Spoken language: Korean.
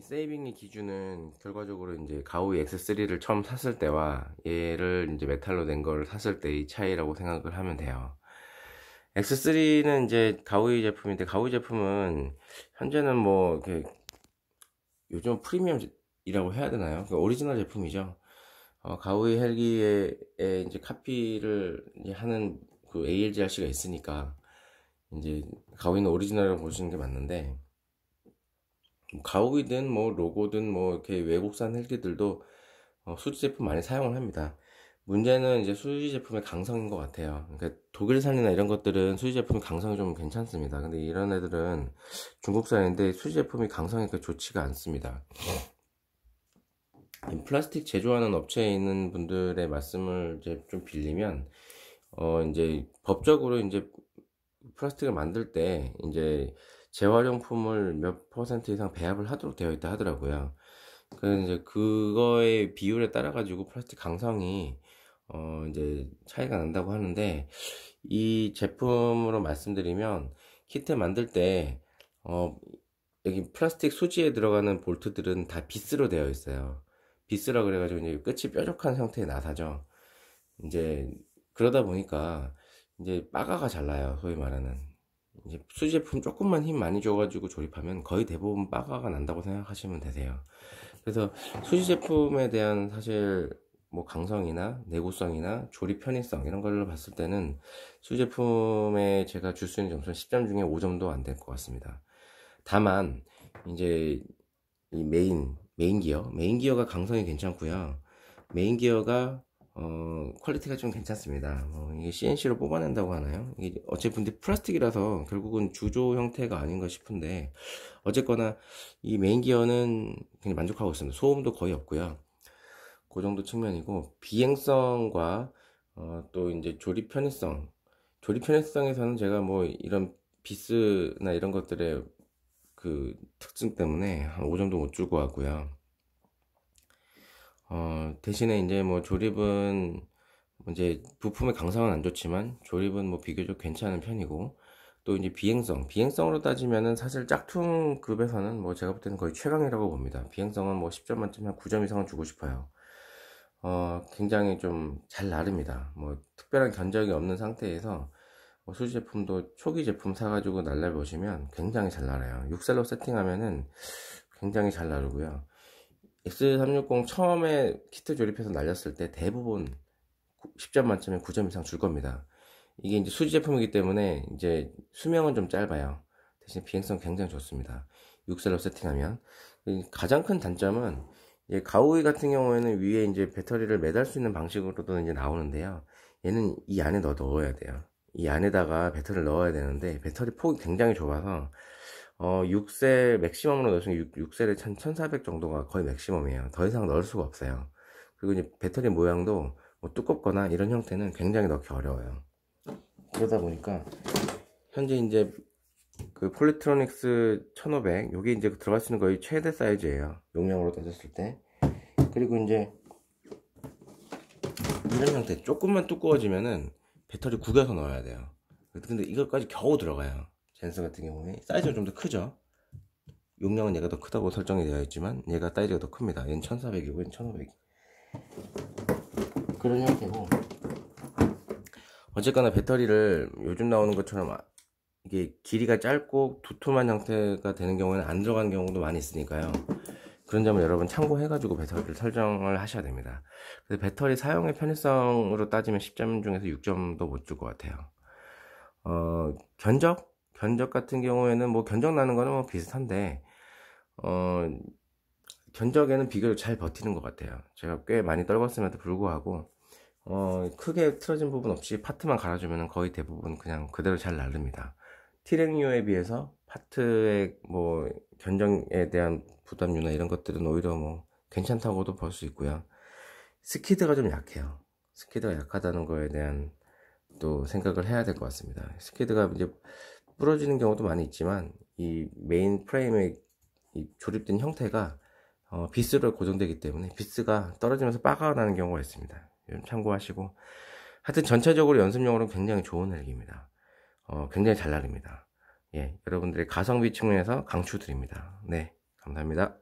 세이빙의 기준은 결과적으로 이제 가우이 X3를 처음 샀을 때와 얘를 이제 메탈로 된 걸 샀을 때의 차이라고 생각을 하면 돼요. X3는 이제 가우이 제품인데 가우이 제품은 현재는 뭐 이렇게 요즘 프리미엄이라고 해야 되나요? 그 오리지널 제품이죠. 어, 가우이 헬기에 이제 카피를 이제 하는 그 ALGRC가 있으니까 이제 가우이는 오리지널이라고 보시는 게 맞는데 뭐 가옥이든 뭐 로고든 뭐 이렇게 외국산 헬기들도 어, 수지 제품 많이 사용을 합니다. 문제는 이제 수지 제품의 강성인 것 같아요. 그러니까 독일산이나 이런 것들은 수지 제품이 강성이 좀 괜찮습니다. 근데 이런 애들은 중국산인데 수지 제품이 강성이 니까 좋지가 않습니다. 플라스틱 제조하는 업체에 있는 분들의 말씀을 이제 좀 빌리면 어 이제 법적으로 이제 플라스틱을 만들 때 이제 재활용품을 몇 퍼센트 이상 배합을 하도록 되어 있다 하더라고요. 그 이제 그거의 비율에 따라 가지고 플라스틱 강성이 어 이제 차이가 난다고 하는데 이 제품으로 말씀드리면 키트 만들 때 어 여기 플라스틱 수지에 들어가는 볼트들은 다 비스로 되어 있어요. 비스라 그래가지고 이제 끝이 뾰족한 형태의 나사죠. 이제 그러다 보니까 이제 빠가가 잘 나요. 소위 말하는 이제 수제품 조금만 힘 많이 줘가지고 조립하면 거의 대부분 빠가가 난다고 생각하시면 되세요. 그래서 수제품에 대한 사실 뭐 강성이나 내구성이나 조립 편의성 이런 걸로 봤을 때는 수제품에 제가 줄 수 있는 점수는 10점 중에 5점도 안 될 것 같습니다. 다만 이제 이 메인 메인 기어 메인 기어가 강성이 괜찮고요. 메인 기어가 어, 퀄리티가 좀 괜찮습니다. 어, 이게 CNC로 뽑아낸다고 하나요? 이게 어쨌든 플라스틱이라서 결국은 주조 형태가 아닌가 싶은데 어쨌거나 이 메인 기어는 굉장히 만족하고 있습니다. 소음도 거의 없고요. 그 정도 측면이고 비행성과 어, 또 이제 조립 편의성 조립 편의성에서는 제가 뭐 이런 비스나 이런 것들의 그 특징 때문에 한 5점도 못줄것 같고요. 어, 대신에 이제 뭐 조립은 이제 부품의 강성은 안 좋지만 조립은 뭐 비교적 괜찮은 편이고 또 이제 비행성 비행성으로 따지면은 사실 짝퉁급에서는 뭐 제가 볼 때는 거의 최강이라고 봅니다 비행성은 뭐 10점 만점에 한 9점 이상은 주고 싶어요 어 굉장히 좀잘 나릅니다 뭐 특별한 견적이 없는 상태에서 뭐 수지 제품도 초기 제품 사가지고 날라보시면 굉장히 잘 날아요 6살로 세팅하면은 굉장히 잘 나르고요 X360 처음에 키트 조립해서 날렸을 때 대부분 10점 만점에 9점 이상 줄 겁니다. 이게 이제 수지 제품이기 때문에 이제 수명은 좀 짧아요. 대신 비행성 굉장히 좋습니다. 6셀로 세팅하면 가장 큰 단점은 가오이 같은 경우에는 위에 이제 배터리를 매달 수 있는 방식으로도 이제 나오는데요. 얘는 이 안에 넣어 넣어야 돼요. 이 안에다가 배터리를 넣어야 되는데 배터리 폭이 굉장히 좁아서 어, 6셀 맥시멈으로 넣으시면 6, 6셀에 1400 정도가 거의 맥시멈이에요. 더 이상 넣을 수가 없어요. 그리고 이제 배터리 모양도 뭐 두껍거나 이런 형태는 굉장히 넣기 어려워요. 그러다 보니까 현재 이제 그 폴리트로닉스 1500 요게 이제 들어갈 수 있는 거의 최대 사이즈예요. 용량으로 따졌을 때. 그리고 이제 이런 형태 조금만 두꺼워지면은 배터리 구겨서 넣어야 돼요. 근데 이것까지 겨우 들어가요. 젠스 같은 경우에 사이즈가 좀 더 크죠 용량은 얘가 더 크다고 설정이 되어 있지만 얘가 사이즈가 더 큽니다 얘는 1400이고 얘는 1500 그런 형태고 어쨌거나 배터리를 요즘 나오는 것처럼 아, 이게 길이가 짧고 두툼한 형태가 되는 경우에는 안 들어간 경우도 많이 있으니까요 그런 점을 여러분 참고해 가지고 배터리를 설정을 하셔야 됩니다 그래 배터리 사용의 편의성으로 따지면 10점 중에서 6점도 못 줄 것 같아요 어, 견적 견적 같은 경우에는 뭐 견적 나는 거는 뭐 비슷한데 어 견적에는 비교적 잘 버티는 것 같아요. 제가 꽤 많이 떨궜음에도 불구하고 어 크게 틀어진 부분 없이 파트만 갈아주면 거의 대부분 그냥 그대로 잘 나릅니다. 티렉류에 비해서 파트의 뭐 견적에 대한 부담류나 이런 것들은 오히려 뭐 괜찮다고도 볼 수 있고요. 스키드가 좀 약해요. 스키드가 약하다는 거에 대한 또 생각을 해야 될 것 같습니다. 스키드가 이제 부러지는 경우도 많이 있지만 이 메인 프레임에이 조립된 형태가 어, 비스로 고정되기 때문에 비스가 떨어지면서 빠가 나는 경우가 있습니다. 참고하시고 하여튼 전체적으로 연습용으로 는 굉장히 좋은 헬기입니다. 어, 굉장히 잘 날립니다. 예, 여러분들의 가성비 측면에서 강추드립니다. 네, 감사합니다.